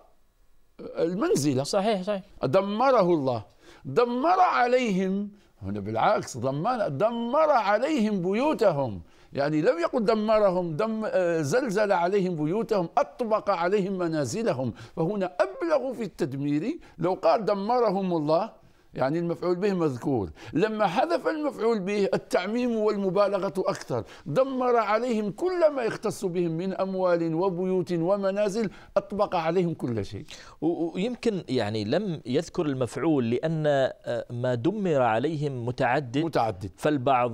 المنزلة صحيح صحيح دمره الله دمر عليهم هنا بالعكس دمر دمر عليهم بيوتهم يعني لم يقل دمرهم دم آه، زلزل عليهم بيوتهم أطبق عليهم منازلهم فهنا أبلغ في التدمير لو قال دمرهم الله يعني المفعول به مذكور لما حذف المفعول به التعميم والمبالغة أكثر دمر عليهم كل ما يختص بهم من أموال وبيوت ومنازل أطبق عليهم كل شيء ويمكن يعني لم يذكر المفعول لأن آه، ما دمر عليهم متعدد متعدد فالبعض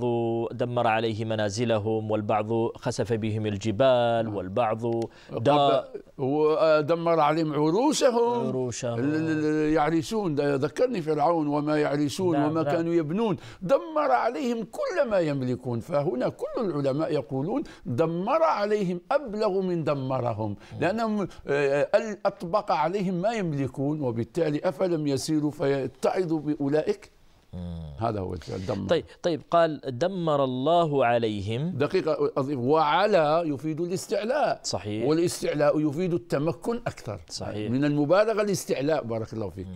دمر عليه منازلهم والبعض خسف بهم الجبال نعم. والبعض دا ودمر آه، عليهم عروشهم, عروشهم يعرشون ذكرني فرعون وما يعرسون نعم، وما نعم كانوا يبنون دمر عليهم كل ما يملكون فهنا كل العلماء يقولون دمر عليهم أبلغ من دمرهم لأنهم آه، أطبق عليهم ما يملكون وبالتالي أفلم يسيروا فيتعظوا بأولئك هذا هو الفعل دمر طيب طيب قال دمر الله عليهم دقيقة أضيف وعلى يفيد الاستعلاء صحيح والاستعلاء يفيد التمكن أكثر صحيح من المبالغة الاستعلاء بارك الله فيك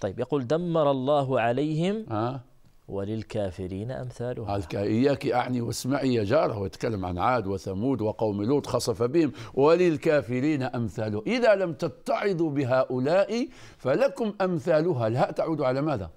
طيب يقول دمر الله عليهم ها وللكافرين أمثالها إياك أعني واسمعي يا جاره ويتكلم عن عاد وثمود وقوم لوط خصف بهم وللكافرين أمثالها إذا لم تتعظوا بهؤلاء فلكم أمثالها الهاء تعود على ماذا؟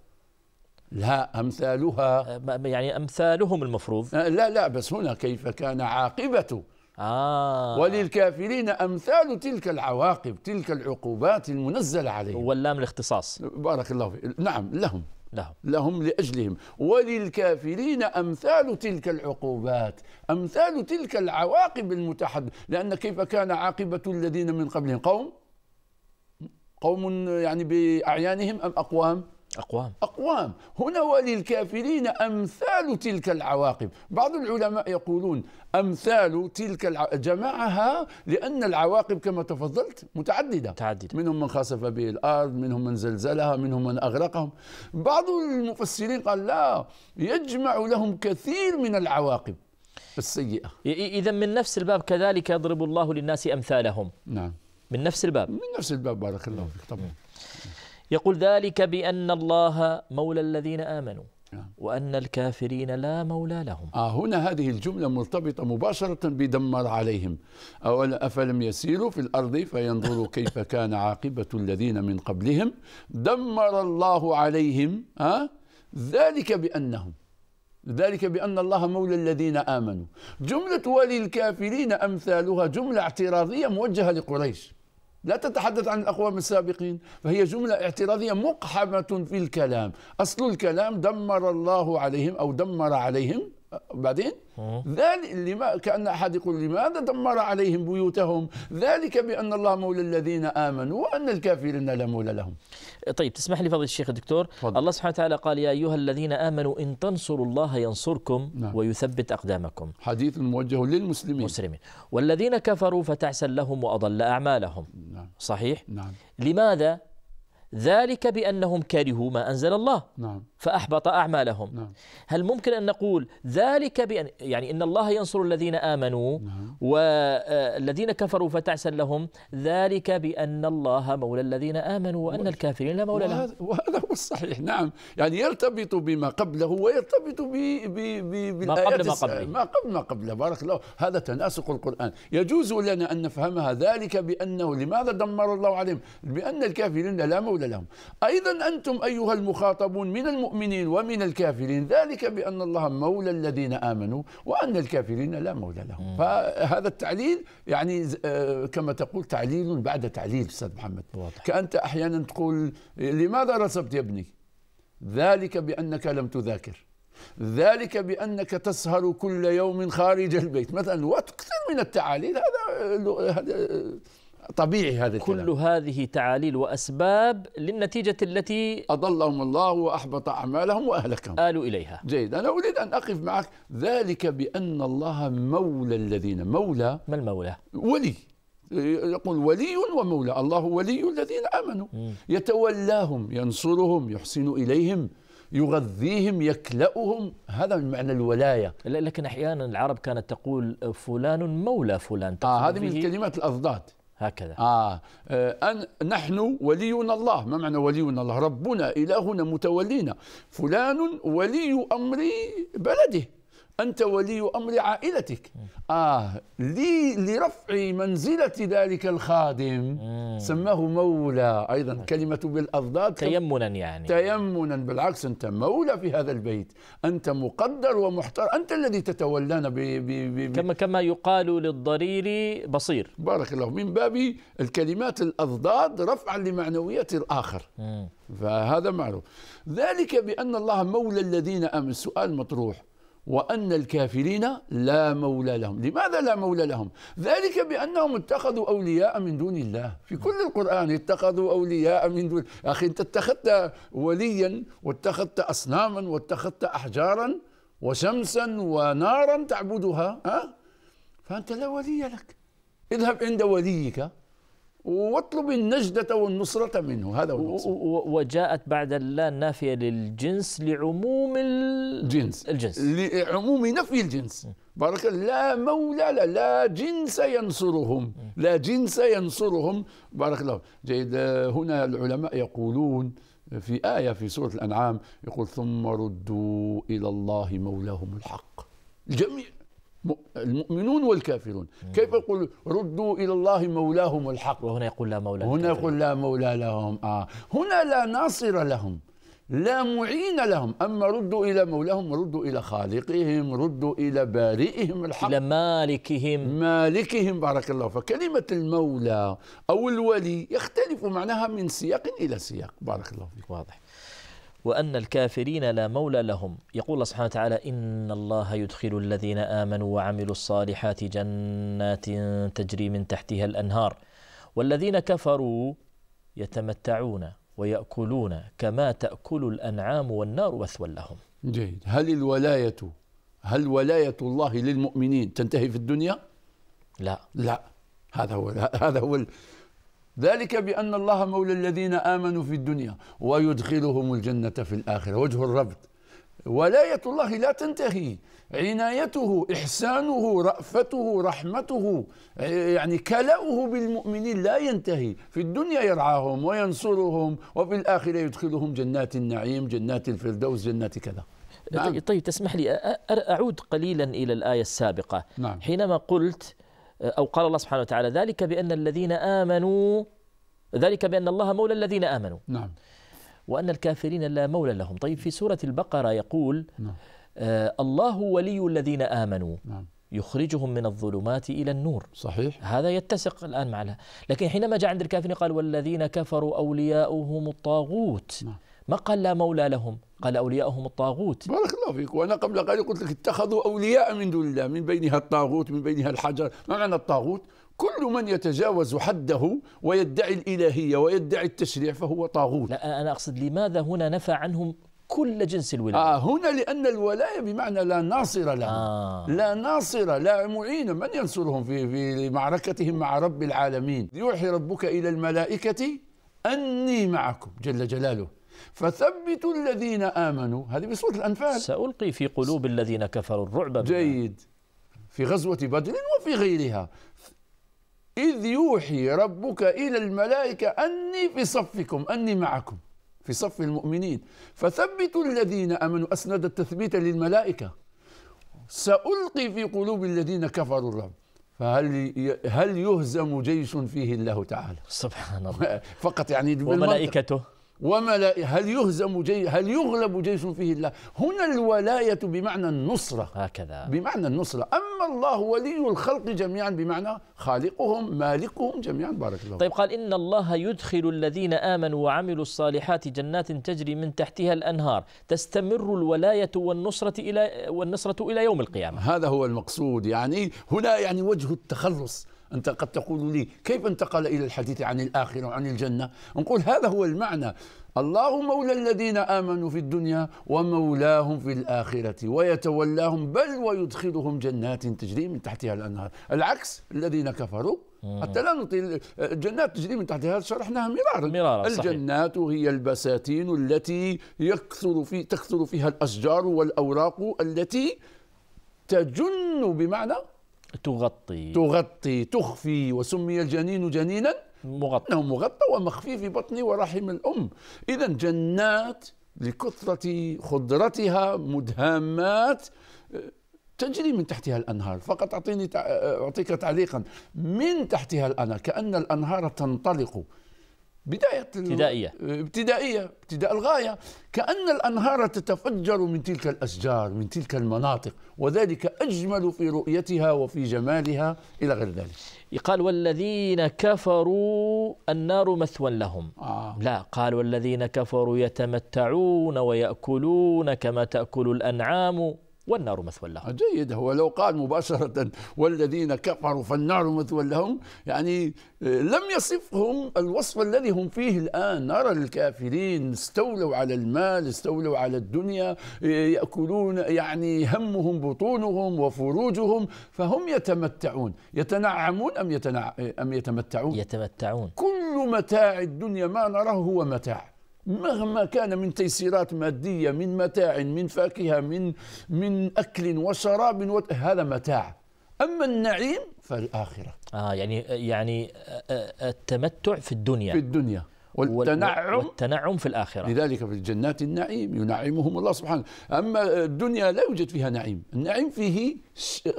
لا أمثالها أه، يعني أمثالهم المفروض أه، لا لا بس هنا كيف كان عاقبة آه. وللكافرين أمثال تلك العواقب تلك العقوبات المنزلة عليهم واللام الاختصاص بارك الله فيك نعم لهم لهم لهم لأجلهم وللكافرين أمثال تلك العقوبات أمثال تلك العواقب المتحد لأن كيف كان عاقبة الذين من قبلهم قوم قوم يعني بأعيانهم أم أقوام أقوام أقوام هنا وللكافرين أمثال تلك العواقب بعض العلماء يقولون أمثال تلك الع... جمعها لأن العواقب كما تفضلت متعددة متعددة منهم من خسف به الأرض منهم من زلزلها منهم من أغرقهم بعض المفسرين قال لا يجمع لهم كثير من العواقب السيئة إذا من نفس الباب كذلك يضرب الله للناس أمثالهم نعم من نفس الباب من نفس الباب بارك الله فيك طبعا يقول ذلك بأن الله مولى الذين آمنوا نعم. وأن الكافرين لا مولى لهم آه هنا هذه الجملة مرتبطة مباشرة بدمر عليهم أولا أفلم يسيروا في الأرض فينظروا كيف [laughs] كان عاقبة الذين من قبلهم دمر الله عليهم آه ذلك بأنهم ذلك بأن الله مولى الذين آمنوا جملة وللكافرين أمثالها جملة اعتراضية موجهة لقريش لا تتحدث عن الأقوام السابقين فهي جملة اعتراضية مقحمة في الكلام أصل الكلام دمر الله عليهم أو دمر عليهم بعدين ذلك لما كان احد يقول لماذا دمر عليهم بيوتهم ذلك بان الله مولى الذين امنوا وان الكافرين لا مولى لهم طيب تسمح لي فضل الشيخ الدكتور فضل. الله سبحانه وتعالى قال يا ايها الذين امنوا ان تنصروا الله ينصركم نعم. ويثبت اقدامكم حديث موجه للمسلمين مسلمين والذين كفروا فتعسل لهم واضل اعمالهم نعم. صحيح نعم. لماذا ذلك بأنهم كرهوا ما أنزل الله نعم. فأحبط أعمالهم نعم. هل ممكن أن نقول ذلك بأن يعني إن الله ينصر الذين آمنوا نعم. والذين آه، كفروا فتعسا لهم ذلك بأن الله مولى الذين آمنوا وأن الكافرين لا مولى لهم وهذا هو الصحيح نعم يعني يرتبط بما قبله ويرتبط ب ب ب بالآيات ما قبل ما قبله ما قبل ما قبله بارك الله هذا تناسق القرآن يجوز لنا أن نفهمها ذلك بأنه لماذا دمر الله عليهم بأن الكافرين لا مولى يقول لهم أيضا أنتم أيها المخاطبون من المؤمنين ومن الكافرين ذلك بأن الله مولى الذين آمنوا وأن الكافرين لا مولى لهم فهذا التعليل يعني آه، كما تقول تعليل بعد تعليل أستاذ محمد واضح. كأنت أحيانا تقول لماذا رسبت يا ابني ذلك بأنك لم تذاكر ذلك بأنك تسهر كل يوم خارج البيت مثلا وأكثر من التعاليل هذا آه، هذا آه، طبيعي هذا كل الكلام. هذه تعاليل وأسباب للنتيجة التي أضلهم الله وأحبط أعمالهم وأهلكهم آلوا إليها جيد أنا أريد أن أقف معك ذلك بأن الله مولى الذين مولى ما المولى؟ ولي يقول ولي ومولى الله ولي الذين آمنوا م. يتولاهم ينصرهم يحسن إليهم يغذيهم يكلأهم هذا من معنى الولاية لكن أحيانا العرب كانت تقول فلان مولى فلان آه هذه من الكلمات الأضداد هكذا آه. آه نحن ولينا الله ما معنى ولينا الله ربنا إلهنا متولينا فلان ولي أمر بلده أنت ولي أمر عائلتك آه لي لرفع منزلة ذلك الخادم سماه مولى أيضا كلمة بالأضداد تيمنا يعني تيمنا بالعكس أنت مولى في هذا البيت أنت مقدر ومحترم أنت الذي تتولانا ب... ب... ب... كما كما يقال للضرير بصير بارك الله من باب الكلمات الأضداد رفعا لمعنوية الآخر فهذا معروف ذلك بأن الله مولى الذين آمنوا سؤال مطروح وأن الكافرين لا مولى لهم لماذا لا مولى لهم ذلك بأنهم اتخذوا أولياء من دون الله في كل القرآن اتخذوا أولياء من دون أخي أنت اتخذت وليا واتخذت أصناما واتخذت أحجارا وشمسا ونارا تعبدها ها؟ فأنت لا ولي لك اذهب عند وليك واطلب النجدة والنصرة منه هذا هو وجاءت بعد اللا نافية للجنس لعموم الجنس الجنس لعموم نفي الجنس بارك لا مولى لا, لا جنس ينصرهم لا جنس ينصرهم بارك الله جيد هنا العلماء يقولون في آية في سورة الأنعام يقول ثم ردوا إلى الله مولاهم الحق الجميع المؤمنون والكافرون مم. كيف يقول ردوا إلى الله مولاهم الحق وهنا يقول لا مولى هنا يقول لا مولى لهم آه. هنا لا ناصر لهم لا معين لهم أما ردوا إلى مولاهم ردوا إلى خالقهم ردوا إلى بارئهم الحق إلى مالكهم مالكهم بارك الله فكلمة المولى أو الولي يختلف معناها من سياق إلى سياق بارك الله فيك واضح وأن الكافرين لا مولى لهم يقول الله سبحانه وتعالى إن الله يدخل الذين آمنوا وعملوا الصالحات جنات تجري من تحتها الأنهار والذين كفروا يتمتعون ويأكلون كما تأكل الأنعام والنار مثوى لهم جيد هل الولاية هل ولاية الله للمؤمنين تنتهي في الدنيا؟ لا لا هذا هو هذا هو ذلك بأن الله مولى الذين آمنوا في الدنيا ويدخلهم الجنة في الآخرة وجه الربط ولاية الله لا تنتهي عنايته إحسانه رأفته رحمته يعني كلاؤه بالمؤمنين لا ينتهي في الدنيا يرعاهم وينصرهم وفي الآخرة يدخلهم جنات النعيم جنات الفردوس جنات كذا نعم. طيب تسمح لي أعود قليلا إلى الآية السابقة نعم. حينما قلت أو قال الله سبحانه وتعالى ذلك بأن الذين آمنوا ذلك بأن الله مولى الذين آمنوا نعم وأن الكافرين لا مولى لهم طيب في سورة البقرة يقول نعم. آه الله ولي الذين آمنوا نعم. يخرجهم من الظلمات إلى النور صحيح هذا يتسق الآن معنا لكن حينما جاء عند الكافرين قال والذين كفروا أولياؤهم الطاغوت نعم. ما قال لا مولى لهم قال أولياءهم الطاغوت بارك الله فيك وأنا قبل قليل قلت لك اتخذوا أولياء من دون الله من بينها الطاغوت من بينها الحجر ما معنى الطاغوت كل من يتجاوز حده ويدعي الإلهية ويدعي التشريع فهو طاغوت لا أنا أقصد لماذا هنا نفى عنهم كل جنس الولاية آه هنا لأن الولاية بمعنى لا ناصر لهم آه. لا ناصر لا معين من ينصرهم في, في معركتهم مع رب العالمين يوحي ربك إلى الملائكة أني معكم جل جلاله فثبتوا الذين آمنوا هذه بصورة الأنفال سألقي في قلوب الذين كفروا الرعب جيد في غزوة بدر وفي غيرها إذ يوحي ربك إلى الملائكة أني في صفكم أني معكم في صف المؤمنين فثبتوا الذين امنوا اسند التثبيت للملائكه سالقي في قلوب الذين كفروا الرب فهل هل يهزم جيش فيه الله تعالى سبحان الله [laughs] فقط يعني وملائكته لا هل يهزم جيش هل يغلب جيش فيه الله هنا الولاية بمعنى النصرة هكذا بمعنى النصرة أما الله ولي الخلق جميعا بمعنى خالقهم مالكهم جميعا بارك الله طيب قال إن الله يدخل الذين آمنوا وعملوا الصالحات جنات تجري من تحتها الأنهار تستمر الولاية والنصرة إلى والنصرة إلى يوم القيامة هذا هو المقصود يعني هنا يعني وجه التخلص أنت قد تقول لي كيف انتقل إلى الحديث عن الآخرة وعن الجنة نقول هذا هو المعنى الله مولى الذين آمنوا في الدنيا ومولاهم في الآخرة ويتولاهم بل ويدخلهم جنات تجري من تحتها الأنهار العكس الذين كفروا حتى لا نطيل الجنات تجري من تحتها شرحناها مرارا مرارا الجنات صحيح. هي البساتين التي يكثر في تكثر فيها الأشجار والأوراق التي تجن بمعنى تغطي تغطي تخفي وسمي الجنين جنينا مغطى انه مغطى ومخفي في بطن ورحم الام اذا جنات لكثره خضرتها مدهامات تجري من تحتها الانهار فقط اعطيني اعطيك تعليقا من تحتها الانهار كان الانهار تنطلق بداية ابتدائية ابتدائية ابتداء الغاية كأن الأنهار تتفجر من تلك الأشجار من تلك المناطق وذلك أجمل في رؤيتها وفي جمالها إلى غير ذلك قال والذين كفروا النار مثوى لهم آه. لا قال والذين كفروا يتمتعون ويأكلون كما تأكل الأنعام والنار مثوى لهم جيد هو لو قال مباشرة والذين كفروا فالنار مثوى لهم يعني آه، لم يصفهم الوصف الذي هم فيه الآن نرى الكافرين استولوا على المال استولوا على الدنيا آه، يأكلون يعني همهم بطونهم وفروجهم فهم يتمتعون يتنعمون أم, يتنع أم يتمتعون يتمتعون كل متاع الدنيا ما نراه هو متاع مهما كان من تيسيرات ماديه من متاع من فاكهه من من اكل وشراب هذا متاع اما النعيم فالاخره اه يعني يعني آه، آه، آه، التمتع في الدنيا في الدنيا والتنعم والتنعم في الآخرة لذلك في الجنات النعيم ينعمهم الله سبحانه أما الدنيا لا يوجد فيها نعيم النعيم فيه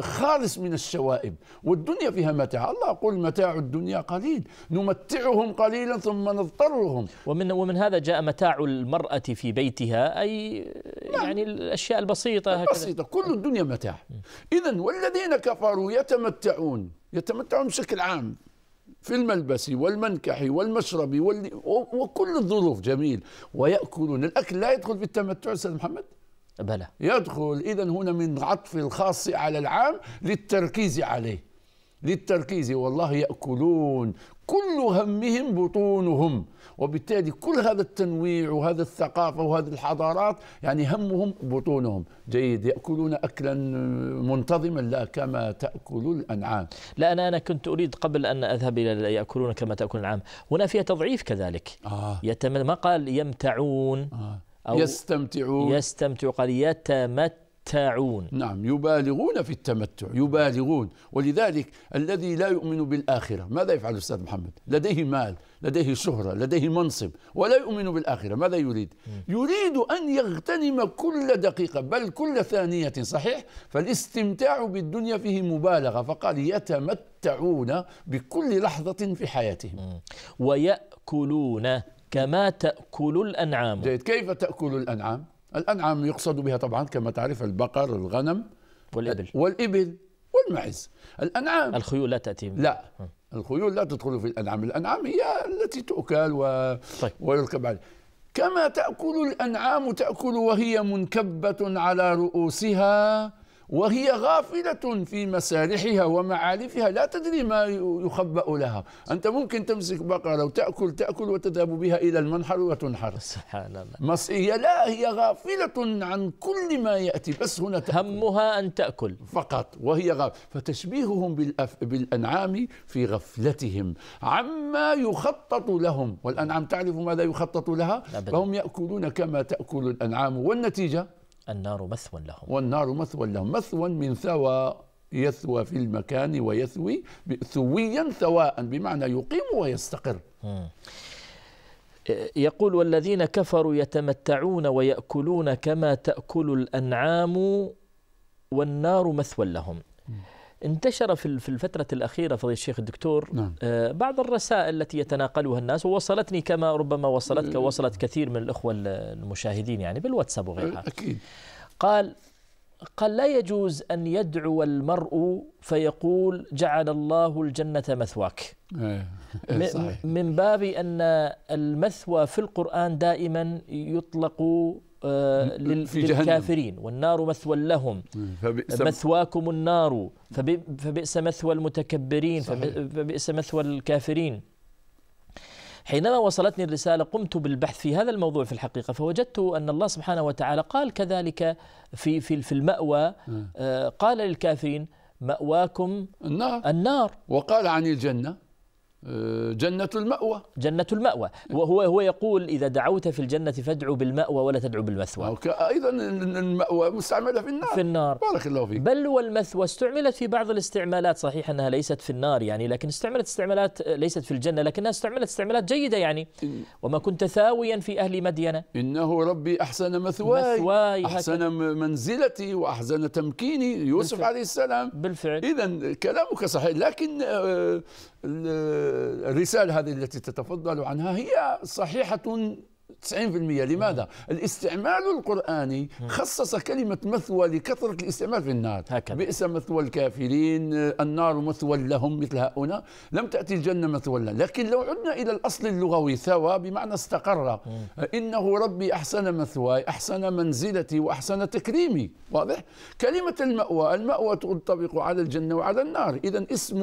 خالص من الشوائب والدنيا فيها متاع الله يقول متاع الدنيا قليل نمتعهم قليلا ثم نضطرهم ومن ومن هذا جاء متاع المرأة في بيتها أي نعم. يعني الأشياء البسيطة البسيطة هكذا. كل الدنيا متاع إذا والذين كفروا يتمتعون يتمتعون بشكل عام في الملبس والمنكح والمشرب وال... وكل الظروف جميل ويأكلون الأكل لا يدخل في التمتع أستاذ محمد بلى يدخل إذا هنا من عطف الخاص على العام للتركيز عليه للتركيز والله يأكلون كل همهم بطونهم وبالتالي كل هذا التنويع وهذا الثقافة وهذه الحضارات يعني همهم بطونهم جيد يأكلون أكلا منتظما لا كما تأكل الأنعام لا أنا أنا كنت أريد قبل أن أذهب إلى يأكلون كما تأكل الأنعام هنا فيها تضعيف كذلك آه. ما قال يمتعون آه. أو يستمتعون يستمتع قال يتمتع يتمتعون نعم يبالغون في التمتع يبالغون ولذلك الذي لا يؤمن بالآخرة ماذا يفعل الأستاذ محمد لديه مال لديه شهرة لديه منصب ولا يؤمن بالآخرة ماذا يريد يريد أن يغتنم كل دقيقة بل كل ثانية صحيح فالاستمتاع بالدنيا فيه مبالغة فقال يتمتعون بكل لحظة في حياتهم ويأكلون كما تأكل الأنعام جيد كيف تأكل الأنعام الأنعام يقصد بها طبعا كما تعرف البقر الغنم والإبل والإبل والمعز الأنعام الخيول لا تأتي لا الخيول لا تدخل في الأنعام الأنعام هي التي تؤكل و... طيب. ويركب عليها كما تأكل الأنعام تأكل وهي منكبة على رؤوسها وهي غافلة في مسارحها ومعارفها لا تدري ما يخبأ لها أنت ممكن تمسك بقرة وتأكل تأكل وتذهب بها إلى المنحر وتنحر سبحان الله هي لا هي غافلة عن كل ما يأتي بس هنا تأكل. همها أن تأكل فقط وهي غافلة فتشبيههم بالأف... بالأنعام في غفلتهم عما يخطط لهم والأنعام تعرف ماذا يخطط لها أبدا. فهم يأكلون كما تأكل الأنعام والنتيجة النار مثوى لهم والنار مثوى لهم مثوى من ثوى يثوى في المكان ويثوي ثويا ثواء بمعنى يقيم ويستقر يقول والذين كفروا يتمتعون ويأكلون كما تأكل الأنعام والنار مثوى لهم م. انتشر في الفترة الأخيرة فضيلة الشيخ الدكتور نعم. آه، بعض الرسائل التي يتناقلها الناس ووصلتني كما ربما وصلتك وصلت كثير من الأخوة المشاهدين يعني بالواتساب وغيرها أكيد قال قال لا يجوز أن يدعو المرء فيقول جعل الله الجنة مثواك إيه. [laughs] من باب أن المثوى في القرآن دائما يطلق آه، للكافرين والنار مثوى لهم مثواكم النار فبئس مثوى المتكبرين فبئس مثوى الكافرين حينما وصلتني الرسالة قمت بالبحث في هذا الموضوع في الحقيقة فوجدت أن الله سبحانه وتعالى قال كذلك في في في المأوى آه، قال للكافرين مأواكم النار النار وقال عن الجنة آه، جنة المأوى جنة المأوى وهو هو يقول إذا دعوت في الجنة فادعو بالمأوى ولا تدعو بالمثوى أيضا المأوى مستعملة في النار في النار بارك الله فيك بل والمثوى استعملت في بعض الاستعمالات صحيح أنها ليست في النار يعني لكن استعملت استعمالات ليست في الجنة لكنها استعملت استعمالات جيدة يعني وما كنت ثاويا في أهل مدينة إنه ربي أحسن مثواي, مثواي أحسن منزلتي وأحسن تمكيني يوسف بالفعل. عليه السلام بالفعل إذا كلامك صحيح لكن آه، الرسالة هذه التي تتفضل عنها هي صحيحة 90% لماذا؟ الاستعمال القرآني خصص كلمة مثوى لكثرة الاستعمال في النار هكذا. بئس مثوى الكافرين النار مثوى لهم مثل هؤلاء لم تأتي الجنة مثوى لنا لكن لو عدنا إلى الأصل اللغوي ثوى بمعنى استقر إنه ربي أحسن مثواي أحسن منزلتي وأحسن تكريمي واضح؟ كلمة المأوى المأوى تنطبق على الجنة وعلى النار إذا اسم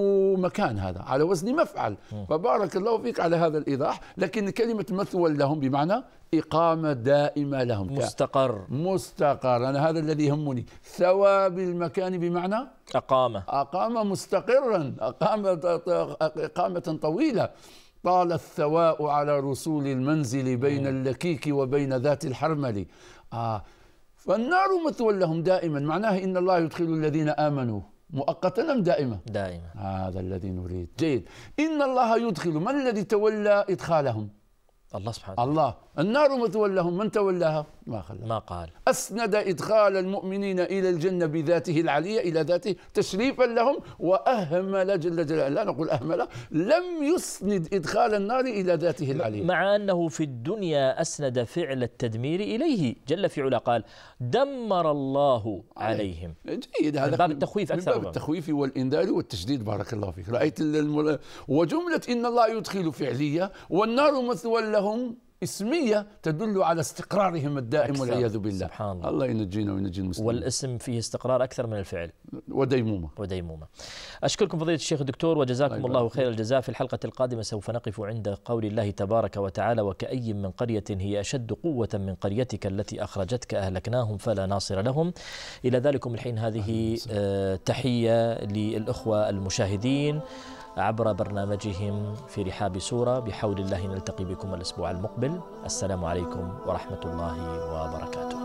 مكان هذا على وزن مفعل فبارك الله فيك على هذا الإيضاح لكن كلمة مثوى لهم بمعنى إقامة دائمة لهم مستقر مستقر أنا هذا الذي يهمني ثواب المكان بمعنى أقام أقام مستقرا أقام إقامة طويلة طال الثواء على رسول المنزل بين اللكيك وبين ذات الحرمل آه فالنار مثوى لهم دائما معناه إن الله يدخل الذين آمنوا مؤقتا أم دائما دائما هذا الذي نريد جيد إن الله يدخل من الذي تولى إدخالهم الله سبحانه الله النار متولهم من تولاها ما خلى ما قال أسند إدخال المؤمنين إلى الجنة بذاته العلية إلى ذاته تشريفا لهم وأهمل جل جلاله لا نقول أهمل لم يسند إدخال النار إلى ذاته العلية مع أنه في الدنيا أسند فعل التدمير إليه جل في علا قال دمر الله عليهم جيد هذا من باب التخويف أكثر من باب التخويف والإنذار والتشديد بارك الله فيك رأيت وجملة إن الله يدخل فعلية والنار مثوى لهم اسمية تدل على استقرارهم الدائم والعياذ بالله سبحان الله الله ينجينا وينجي المسلمين والاسم فيه استقرار أكثر من الفعل وديمومة وديمومة أشكركم فضيلة الشيخ الدكتور وجزاكم الله, الله خير الجزاء في الحلقة القادمة سوف نقف عند قول الله تبارك وتعالى وكأي من قرية هي أشد قوة من قريتك التي أخرجتك أهلكناهم فلا ناصر لهم إلى ذلكم الحين هذه آه، تحية للأخوة المشاهدين عبر برنامجهم في رحاب سورة بحول الله نلتقي بكم الأسبوع المقبل السلام عليكم ورحمة الله وبركاته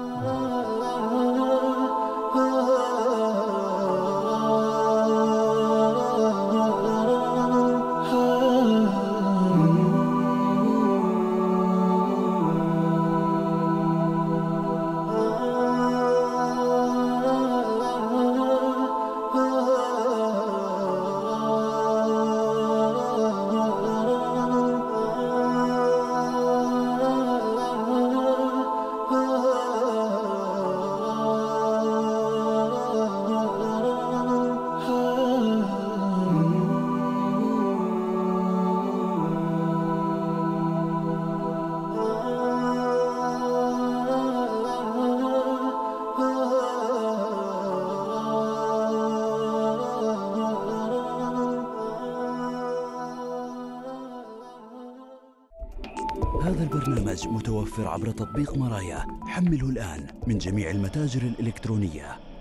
عبر تطبيق مرايا حمله الآن من جميع المتاجر الإلكترونية